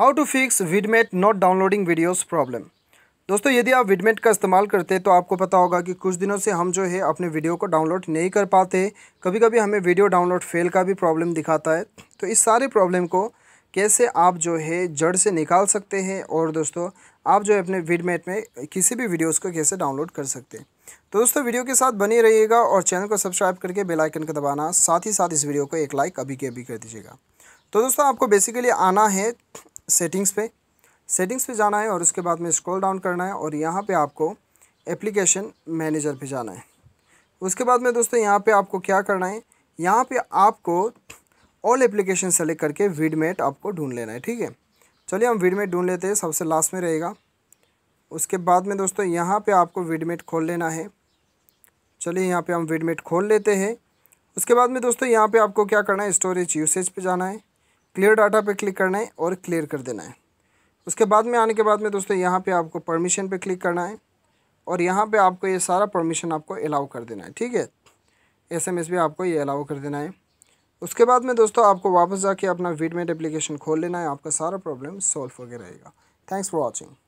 how to fix Vidmate not downloading videos problem दोस्तों यदि आप विडमेट का इस्तेमाल करते हैं तो आपको पता होगा कि कुछ दिनों से हम जो है अपने वीडियो को डाउनलोड नहीं कर पाते कभी कभी हमें वीडियो डाउनलोड फेल का भी प्रॉब्लम दिखाता है तो इस सारे प्रॉब्लम को कैसे आप जो है जड़ से निकाल सकते हैं और दोस्तों आप जो है अपने विडमेट में किसी भी वीडियोस को कैसे डाउनलोड कर सकते हैं तो दोस्तों वीडियो के साथ बने रहिएगा और चैनल को सब्सक्राइब करके बेल आइकन का दबाना साथ ही साथ इस वीडियो को एक लाइक अभी के अभी कर दीजिएगा तो दोस्तों आपको बेसिकली आना है सेटिंग्स पे सेटिंग्स पे जाना है और उसके बाद में स्क्रॉल डाउन करना है और यहाँ पे आपको एप्लीकेशन मैनेजर पे जाना है उसके बाद में दोस्तों यहाँ पे आपको क्या करना है यहाँ पे आपको ऑल एप्लीकेशन सेलेक्ट करके वीडमेट आपको ढूंढ लेना है ठीक है चलिए हम वीडमेट ढूंढ लेते हैं सबसे लास्ट में रहेगा उसके बाद में दोस्तों यहाँ पर आपको वीडमेट खोल लेना है चलिए यहाँ पर हम वीडमेट खोल लेते हैं उसके बाद में दोस्तों यहाँ पर आपको क्या करना है स्टोरेज यूसेज पर जाना है क्लियर डाटा पे क्लिक करना है और क्लियर कर देना है उसके बाद में आने के बाद में दोस्तों यहाँ पे आपको परमिशन पे क्लिक करना है और यहाँ पे आपको ये सारा परमिशन आपको अलाउ कर देना है ठीक है एस एम एस भी आपको ये अलाउ कर देना है उसके बाद में दोस्तों आपको वापस जाके अपना वीडमेट एप्लीकेशन खोल लेना है आपका सारा प्रॉब्लम सॉल्व हो गया रहेगा थैंक्स फॉर वॉचिंग